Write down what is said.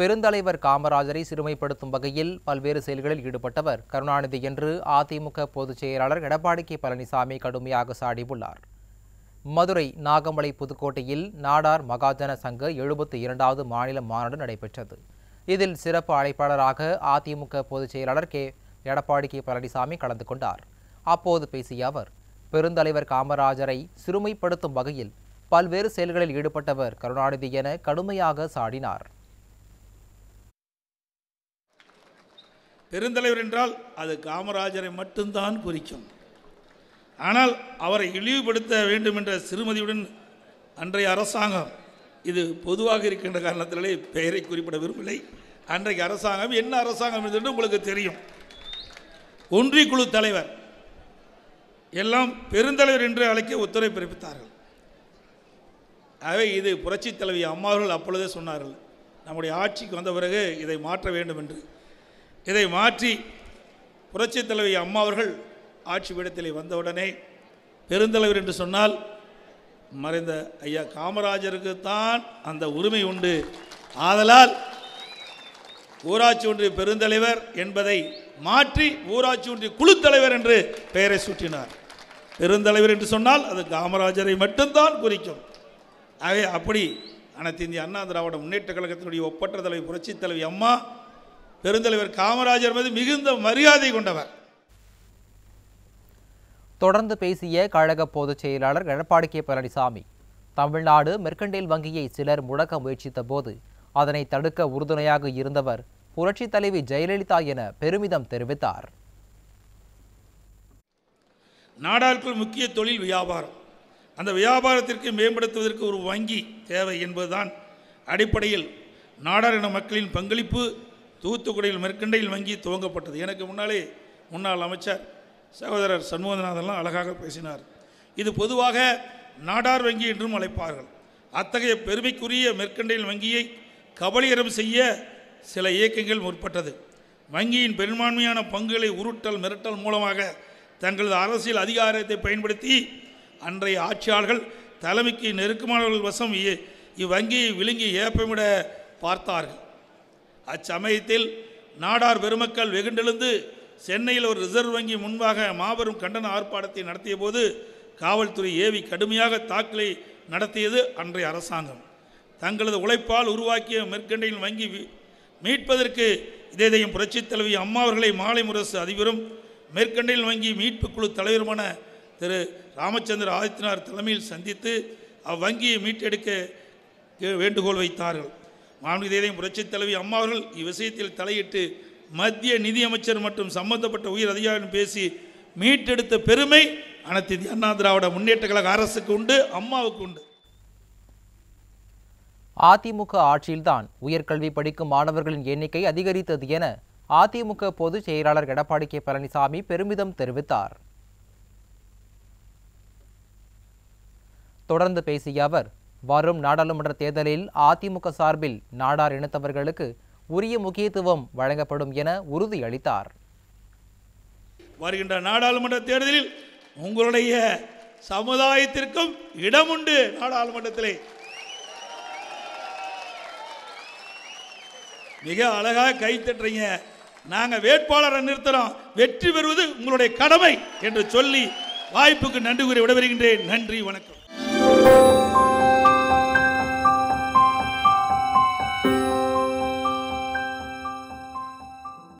பெருந்தலைவர் காமராஜரை சிறுமைப்படுத்தும் வகையில் பல்வேறு செயல்களில் ஈடுபட்டவர் கருணாநிதி என்று அதிமுக பொதுச் செயலாளர் எடப்பாடி கே பழனிசாமி கடுமையாக சாடியுள்ளார் மதுரை நாகமலை புதுக்கோட்டையில் நாடார் மகாஜன சங்க எழுபத்தி இரண்டாவது மாநில மாநாடு நடைபெற்றது இதில் சிறப்பு அழைப்பாளராக அதிமுக பொதுச் செயலாளர் கே எடப்பாடி கே பழனிசாமி கலந்து கொண்டார் அப்போது பேசிய அவர் பெருந்தலைவர் காமராஜரை சிறுமைப்படுத்தும் வகையில் பல்வேறு செயல்களில் ஈடுபட்டவர் கருணாநிதி என கடுமையாக சாடினார் பெருந்தலைவர் என்றால் அது காமராஜரை மட்டும்தான் குறிக்கும் ஆனால் அவரை இழிவுபடுத்த வேண்டும் என்ற சிறுமதியுடன் அன்றைய அரசாங்கம் இது பொதுவாக இருக்கின்ற காரணத்திலே பெயரை குறிப்பிட விரும்பவில்லை அன்றைக்கு அரசாங்கம் என்ன அரசாங்கம் என்று உங்களுக்கு தெரியும் ஒன்றிய குழு தலைவர் எல்லாம் பெருந்தலைவர் என்று அழைக்க உத்தரவை பிறப்பித்தார்கள் ஆகவே இது புரட்சித் தலைவி அம்மாவர்கள் அப்பொழுதே சொன்னார்கள் நம்முடைய ஆட்சிக்கு வந்த பிறகு இதை மாற்ற வேண்டும் என்று இதை மாற்றி புரட்சித் தலைவி அம்மா அவர்கள் ஆட்சி பீடத்தில் வந்தவுடனே பெருந்தலைவர் என்று சொன்னால் மறைந்த ஐயா காமராஜருக்கு தான் அந்த உரிமை உண்டு ஆதலால் ஊராட்சி ஒன்றிய பெருந்தலைவர் என்பதை மாற்றி ஊராட்சி ஒன்றிய குழுத்தலைவர் என்று பெயரை சூட்டினார் பெருந்தலைவர் என்று சொன்னால் அது காமராஜரை மட்டும்தான் குறிக்கும் ஆகவே அப்படி அனைத்து இந்திய அண்ணா திராவிட முன்னேற்ற கழகத்தினுடைய ஒப்பற்ற தலைவி புரட்சி தலைவி அம்மா பெருந்தலைவர் காமராஜர் மீது மிகுந்த மரியாதை கொண்டவர் தொடர்ந்து பேசிய கழக பொதுச் செயலாளர் எடப்பாடி கே பழனிசாமி தமிழ்நாடு மெர்கண்டைல் வங்கியை சிலர் முடக்க முயற்சித்த போது அதனை தடுக்க உறுதுணையாக இருந்தவர் புரட்சித் தலைவி ஜெயலலிதா என பெருமிதம் தெரிவித்தார் நாடாளுக்குள் முக்கிய தொழில் வியாபாரம் அந்த வியாபாரத்திற்கு மேம்படுத்துவதற்கு ஒரு வங்கி தேவை என்பதுதான் அடிப்படையில் நாடார் மக்களின் பங்களிப்பு தூத்துக்குடியில் மெற்கண்டையில் வங்கி துவங்கப்பட்டது எனக்கு முன்னாலே முன்னாள் அமைச்சர் சகோதரர் சண்முகநாதன்லாம் அழகாக பேசினார் இது பொதுவாக நாடார் வங்கி என்றும் அழைப்பார்கள் அத்தகைய பெருமைக்குரிய மெற்கண்டையில் வங்கியை கபலீகரம் செய்ய சில இயக்கங்கள் முற்பட்டது வங்கியின் பெரும்பான்மையான பங்குகளை உருட்டல் மிரட்டல் மூலமாக தங்களது அரசியல் அதிகாரத்தை பயன்படுத்தி அன்றைய ஆட்சியாளர்கள் தலைமைக்கு நெருக்கமானவர்கள் வசம் இவ்வங்கியை விழுங்கி ஏப்பமிட பார்த்தார்கள் அச்சமயத்தில் நாடார் பெருமக்கள் வெகுண்டெழுந்து சென்னையில் ஒரு ரிசர்வ் வங்கி முன்பாக மாபெரும் கண்டன ஆர்ப்பாட்டத்தை நடத்திய போது காவல்துறை ஏவி கடுமையாக தாக்கலை நடத்தியது அன்றைய அரசாங்கம் தங்களது உழைப்பால் உருவாக்கிய மெற்கண்டையில் வங்கி மீட்பதற்கு இதேதையும் புரட்சி தலைவி அம்மா அவர்களை மாலை முரசு அதிபரும் மேற்கண்டையில் வங்கி மீட்பு குழு தலைவருமான திரு ராமச்சந்திர ஆதித்யநாத் தலைமையில் சந்தித்து அவ்வங்கியை மீட்டெடுக்க வேண்டுகோள் வைத்தார்கள் மாண்பு தேதையும் புரட்சித் தலைவி அம்மாவர்கள் இவ்விஷயத்தில் தலையிட்டு மத்திய நிதியமைச்சர் மற்றும் சம்பந்தப்பட்ட உயர் அதிகாரிகள் பேசி மீட்டெடுத்த பெருமை அனைத்து அண்ணா திராவிட முன்னேற்ற கழக அரசுக்கு உண்டு அம்மாவுக்கு உண்டு அதிமுக ஆட்சியில்தான் உயர்கல்வி படிக்கும் மாணவர்களின் எண்ணிக்கை அதிகரித்தது என அதிமுக பொதுச் செயலாளர் எடப்பாடி கே பழனிசாமி பெருமிதம் தெரிவித்தார் தொடர்ந்து பேசிய அவர் வரும் நாடாளுமன்ற தேர்தலில் அதிமுக சார்பில் நாடார் இனத்தவர்களுக்கு உரிய முக்கியத்துவம் வழங்கப்படும் என உறுதியளித்தார் வருகின்ற நாடாளுமன்ற தேர்தலில் உங்களுடைய சமுதாயத்திற்கும் இடம் உண்டு நாடாளுமன்றத்திலே மிக அழகாக கை தட்டுறீங்க நாங்கள் வேட்பாளரை நிறுத்துறோம் வெற்றி பெறுவது உங்களுடைய கடமை என்று சொல்லி வாய்ப்புக்கு நன்றி கூறி விடைபெறுகின்றேன் நன்றி வணக்கம்